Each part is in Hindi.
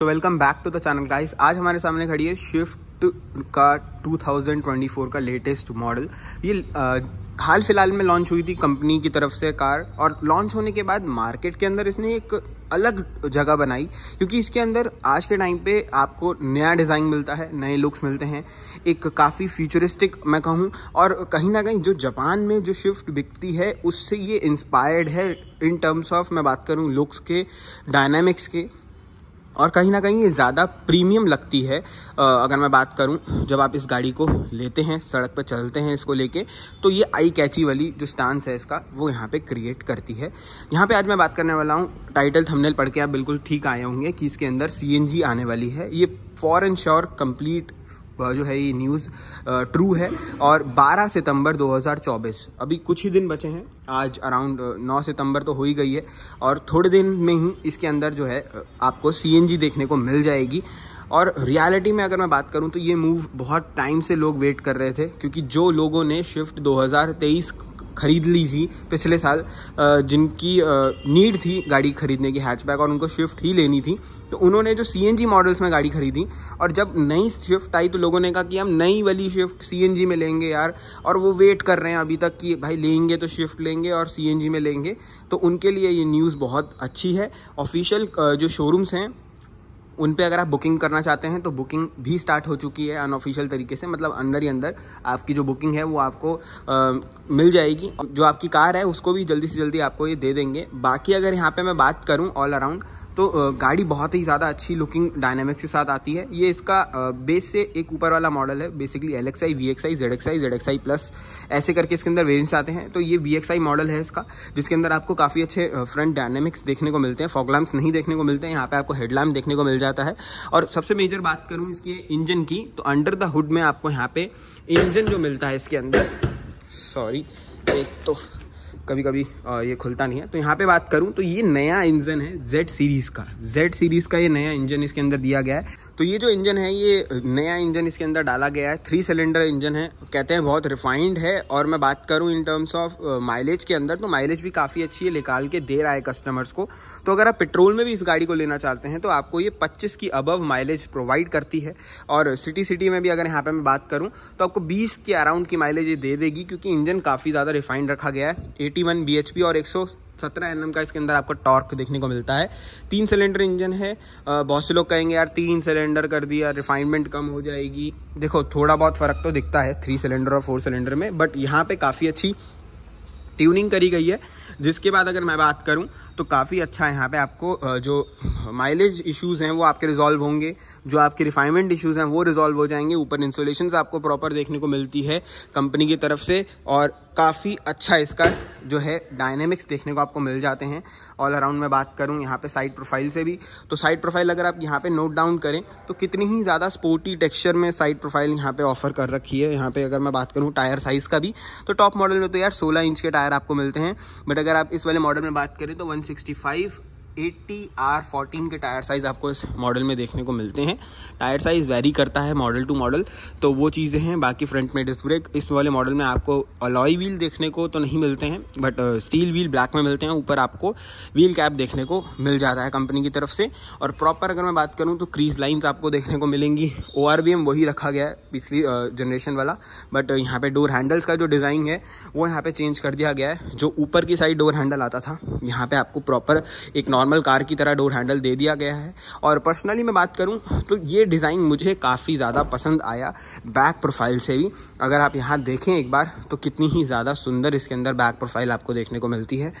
तो welcome back to the channel guys आज हमारे सामने खड़ी है स्विफ्ट का 2024 का लेटेस्ट मॉडल ये आ, हाल फिलहाल में लॉन्च हुई थी कंपनी की तरफ से कार और लॉन्च होने के बाद मार्केट के अंदर इसने एक अलग जगह बनाई क्योंकि इसके अंदर आज के टाइम पे आपको नया डिज़ाइन मिलता है नए लुक्स मिलते हैं एक काफ़ी फ्यूचरिस्टिक मैं कहूँ और कहीं ना कहीं जो जापान में जो शिफ्ट बिकती है उससे ये इंस्पायर्ड है इन टर्म्स ऑफ मैं बात करूँ लुक्स के डायनामिक्स के और कहीं ना कहीं ये ज़्यादा प्रीमियम लगती है अगर मैं बात करूँ जब आप इस गाड़ी को लेते हैं सड़क पर चलते हैं इसको लेके तो ये आई कैची वाली जो स्टांस है इसका वो यहाँ पे क्रिएट करती है यहाँ पे आज मैं बात करने वाला हूँ टाइटल थंबनेल पढ़ के आप बिल्कुल ठीक आए होंगे कि इसके अंदर सी आने वाली है ये फॉर एंड श्योर कम्प्लीट जो है ये न्यूज़ ट्रू है और 12 सितंबर 2024 अभी कुछ ही दिन बचे हैं आज अराउंड 9 सितंबर तो हो ही गई है और थोड़े दिन में ही इसके अंदर जो है आपको सीएनजी देखने को मिल जाएगी और रियलिटी में अगर मैं बात करूं तो ये मूव बहुत टाइम से लोग वेट कर रहे थे क्योंकि जो लोगों ने शिफ्ट 2023 ख़रीद ली थी पिछले साल जिनकी नीड थी गाड़ी ख़रीदने की हैचबैक और उनको स्विफ्ट ही लेनी थी तो उन्होंने जो सी मॉडल्स में गाड़ी खरीदी और जब नई स्विफ्ट आई तो लोगों ने कहा कि हम नई वाली स्विफ्ट सी में लेंगे यार और वो वेट कर रहे हैं अभी तक कि भाई लेंगे तो स्विफ्ट लेंगे और सी में लेंगे तो उनके लिए ये न्यूज़ बहुत अच्छी है ऑफिशियल जो शोरूम्स हैं उन पे अगर आप बुकिंग करना चाहते हैं तो बुकिंग भी स्टार्ट हो चुकी है अनऑफिशियल तरीके से मतलब अंदर ही अंदर आपकी जो बुकिंग है वो आपको आ, मिल जाएगी जो आपकी कार है उसको भी जल्दी से जल्दी आपको ये दे देंगे बाकी अगर यहाँ पर मैं बात करूँ ऑल अराउंड तो गाड़ी बहुत ही ज़्यादा अच्छी लुकिंग डायनामिक्स के साथ आती है ये इसका बेस से एक ऊपर वाला मॉडल है basically L X I V X I Z X I Z X I plus ऐसे करके इसके अंदर वेरियंट्स आते हैं तो ये वी एक्स आई मॉडल है इसका जिसके अंदर आपको काफ़ी अच्छे फ्रंट डायनेमिक्स देखने को मिलते हैं फॉगलैम्प्स नहीं देखने को मिलते हैं यहाँ पर आपको हेडलैम्प देखने को मिल जाता है और सबसे मेजर बात करूँ इसकी इंजन की तो अंडर द हुड में आपको यहाँ पर इंजन जो मिलता है इसके अंदर सॉरी एक तो कभी कभी ये खुलता नहीं है तो यहाँ पे बात करूँ तो ये नया इंजन है जेड सीरीज़ का जेड सीरीज़ का ये नया इंजन इसके अंदर दिया गया है तो ये जो इंजन है ये नया इंजन इसके अंदर डाला गया है थ्री सिलेंडर इंजन है कहते हैं बहुत रिफाइंड है और मैं बात करूँ इन टर्म्स ऑफ माइलेज के अंदर तो माइलेज भी काफ़ी अच्छी है निकाल के दे रहा है कस्टमर्स को तो अगर आप पेट्रोल में भी इस गाड़ी को लेना चाहते हैं तो आपको ये पच्चीस की अबव माइलेज प्रोवाइड करती है और सिटी सिटी में भी अगर यहाँ पर मैं बात करूँ तो आपको बीस के अराउंड की माइलेज ये दे देगी क्योंकि इंजन काफ़ी ज़्यादा रिफाइंड रखा गया है एट 51 bhp और 117 nm का इसके अंदर आपको टॉर्क देखने को मिलता है तीन सिलेंडर इंजन है बहुत से लोग कहेंगे यार तीन सिलेंडर कर दिया रिफाइनमेंट कम हो जाएगी देखो थोड़ा बहुत फ़र्क तो दिखता है थ्री सिलेंडर और फोर सिलेंडर में बट यहाँ पर काफ़ी अच्छी ट्यूनिंग करी गई है जिसके बाद अगर मैं बात करूं तो काफ़ी अच्छा यहाँ पे आपको जो माइलेज इश्यूज हैं वो आपके रिजॉल्व होंगे जो आपके रिफाइनमेंट इश्यूज हैं वो रिजॉल्व हो जाएंगे ऊपर इंसोलेशन आपको प्रॉपर देखने को मिलती है कंपनी की तरफ से और काफ़ी अच्छा इसका जो है डायनेमिक्स देखने को आपको मिल जाते हैं ऑल अराउंड मैं बात करूँ यहाँ पे साइड प्रोफाइल से भी तो साइड प्रोफाइल अगर आप यहाँ पे नोट डाउन करें तो कितनी ही ज़्यादा स्पोर्टी टेक्सचर में साइड प्रोफाइल यहाँ पे ऑफर कर रखी है यहाँ पे अगर मैं बात करूँ टायर साइज़ का भी तो टॉप मॉडल में तो यार सोलह इंच के टायर आपको मिलते हैं बट बट अगर आप इस वाले मॉडल में बात करें तो 165 एट्टी आर फोर्टीन के टायर साइज़ आपको इस मॉडल में देखने को मिलते हैं टायर साइज़ वेरी करता है मॉडल टू मॉडल तो वो चीज़ें हैं बाकी फ्रंट में डिस्क ब्रेक इस वाले मॉडल में आपको अलॉय व्हील देखने को तो नहीं मिलते हैं बट स्टील व्हील ब्लैक में मिलते हैं ऊपर आपको व्हील कैप देखने को मिल जाता है कंपनी की तरफ से और प्रॉपर अगर मैं बात करूँ तो क्रीज लाइन्स आपको देखने को मिलेंगी ओ वही रखा गया है पिछली जनरेशन uh, वाला बट uh, यहाँ पर डोर हैंडल्स का जो डिज़ाइन है वो यहाँ पर चेंज कर दिया गया है जो ऊपर की साइड डोर हैंडल आता था यहाँ पर आपको प्रॉपर एक नॉर्मल नॉर्मल कार की तरह डोर हैंडल दे दिया गया है और पर्सनली मैं बात करूँ तो ये डिज़ाइन मुझे काफ़ी ज़्यादा पसंद आया बैक प्रोफाइल से भी अगर आप यहाँ देखें एक बार तो कितनी ही ज़्यादा सुंदर इसके अंदर बैक प्रोफाइल आपको देखने को मिलती है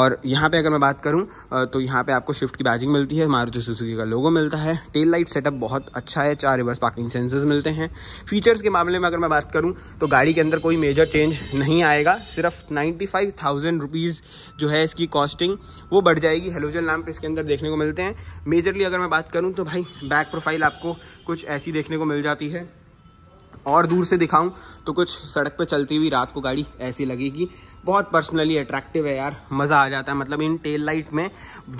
और यहाँ पर अगर मैं बात करूँ तो यहाँ पर आपको शिफ्ट की बैजिंग मिलती है मारुति सुजुकी का लोगो मिलता है टेल लाइट सेटअप बहुत अच्छा है चार रिवर्स पार्किंग सेंसर्स मिलते हैं फीचर्स के मामले में अगर मैं बात करूँ तो गाड़ी के अंदर कोई मेजर चेंज नहीं आएगा सिर्फ नाइन्टी फाइव थाउजेंड रुपीज़ जो है इसकी कॉस्टिंग वो बढ़ जाएगी हेलोजन लैम्प इसके अंदर देखने को मिलते हैं मेजरली अगर मैं बात करूँ तो भाई बैक प्रोफाइल आपको कुछ ऐसी देखने को मिल जाती है और दूर से दिखाऊं तो कुछ सड़क पे चलती हुई रात को गाड़ी ऐसी लगेगी बहुत पर्सनली अट्रैक्टिव है यार मज़ा आ जाता है मतलब इन टेल लाइट में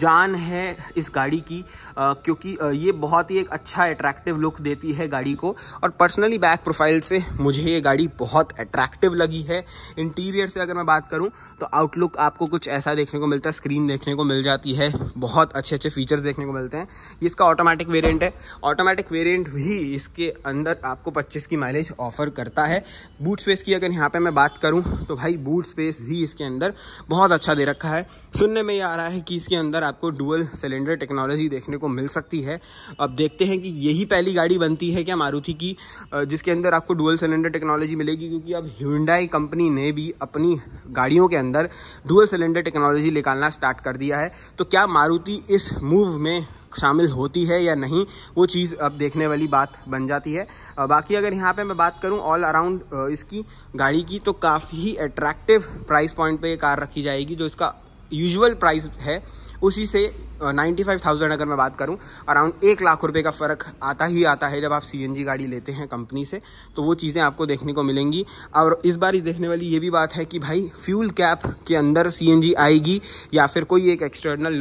जान है इस गाड़ी की आ, क्योंकि आ, ये बहुत ही एक अच्छा अट्रैक्टिव लुक देती है गाड़ी को और पर्सनली बैक प्रोफाइल से मुझे ये गाड़ी बहुत अट्रैक्टिव लगी है इंटीरियर से अगर मैं बात करूँ तो आउटलुक आपको कुछ ऐसा देखने को मिलता है स्क्रीन देखने को मिल जाती है बहुत अच्छे अच्छे फीचर्स देखने को मिलते हैं ये इसका ऑटोमेटिक वेरियंट है ऑटोमेटिक वेरियंट भी इसके अंदर आपको पच्चीस की माइलेज माइलेज ऑफर करता है बूट स्पेस की अगर यहाँ पे मैं बात करूँ तो भाई बूट स्पेस भी इसके अंदर बहुत अच्छा दे रखा है सुनने में ये आ रहा है कि इसके अंदर आपको डुअल सिलेंडर टेक्नोलॉजी देखने को मिल सकती है अब देखते हैं कि यही पहली गाड़ी बनती है क्या मारुति की जिसके अंदर आपको डुअल सिलेंडर टेक्नोलॉजी मिलेगी क्योंकि अब ह्यूंडाई कंपनी ने भी अपनी गाड़ियों के अंदर डुअल सिलेंडर टेक्नोलॉजी निकालना स्टार्ट कर दिया है तो क्या मारुति इस मूव में शामिल होती है या नहीं वो चीज़ अब देखने वाली बात बन जाती है बाकी अगर यहाँ पे मैं बात करूँ ऑल अराउंड इसकी गाड़ी की तो काफ़ी अट्रैक्टिव प्राइस पॉइंट पे ये कार रखी जाएगी जो इसका यूजुअल प्राइस है उसी से नाइन्टी फाइव थाउजेंड अगर मैं बात करूँ अराउंड एक लाख रुपये का फ़र्क आता ही आता है जब आप सी गाड़ी लेते हैं कंपनी से तो वो चीज़ें आपको देखने को मिलेंगी और इस बार ही देखने वाली ये भी बात है कि भाई फ्यूल कैप के अंदर सी आएगी या फिर कोई एक एक्सटर्नल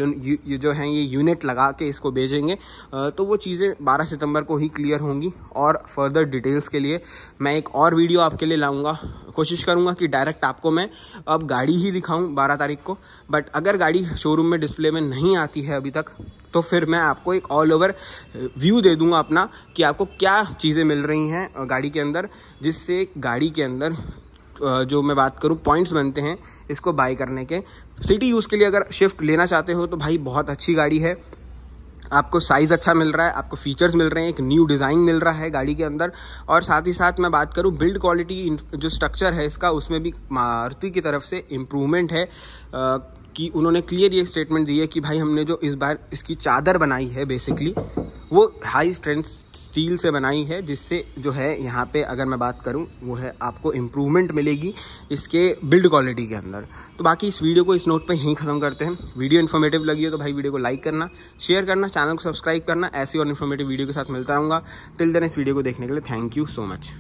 जो है ये यूनिट लगा के इसको भेजेंगे तो वो चीज़ें बारह सितम्बर को ही क्लियर होंगी और फर्दर डिटेल्स के लिए मैं एक और वीडियो आपके लिए लाऊँगा कोशिश करूँगा कि डायरेक्ट आपको मैं अब गाड़ी ही दिखाऊँ बारह तारीख को बट अगर गाड़ी शोरूम में डिस्प्ले में नहीं आती है अभी तक तो फिर मैं आपको एक ऑल ओवर व्यू दे दूंगा अपना कि आपको क्या चीज़ें मिल रही हैं गाड़ी के अंदर जिससे गाड़ी के अंदर जो मैं बात करूँ पॉइंट्स बनते हैं इसको बाय करने के सिटी यूज़ के लिए अगर शिफ्ट लेना चाहते हो तो भाई बहुत अच्छी गाड़ी है आपको साइज़ अच्छा मिल रहा है आपको फीचर्स मिल रहे हैं एक न्यू डिज़ाइन मिल रहा है गाड़ी के अंदर और साथ ही साथ मैं बात करूँ बिल्ड क्वालिटी जो स्ट्रक्चर है इसका उसमें भी मारुति की तरफ से इम्प्रूवमेंट है कि उन्होंने क्लियर ये स्टेटमेंट दी है कि भाई हमने जो इस बार इसकी चादर बनाई है बेसिकली वो हाई स्ट्रेंथ स्टील से बनाई है जिससे जो है यहाँ पे अगर मैं बात करूँ वो है आपको इम्प्रूवमेंट मिलेगी इसके बिल्ड क्वालिटी के अंदर तो बाकी इस वीडियो को इस नोट पे यहीं ख़त्म करते हैं वीडियो इन्फॉर्मेटिव लगी हो तो भाई वीडियो को लाइक करना शेयर करना चैनल को सब्सक्राइब करना ऐसी और इन्फॉर्मेटिव वीडियो के साथ मिलता रहूँगा टिल देन इस वीडियो को देखने के लिए थैंक यू सो मच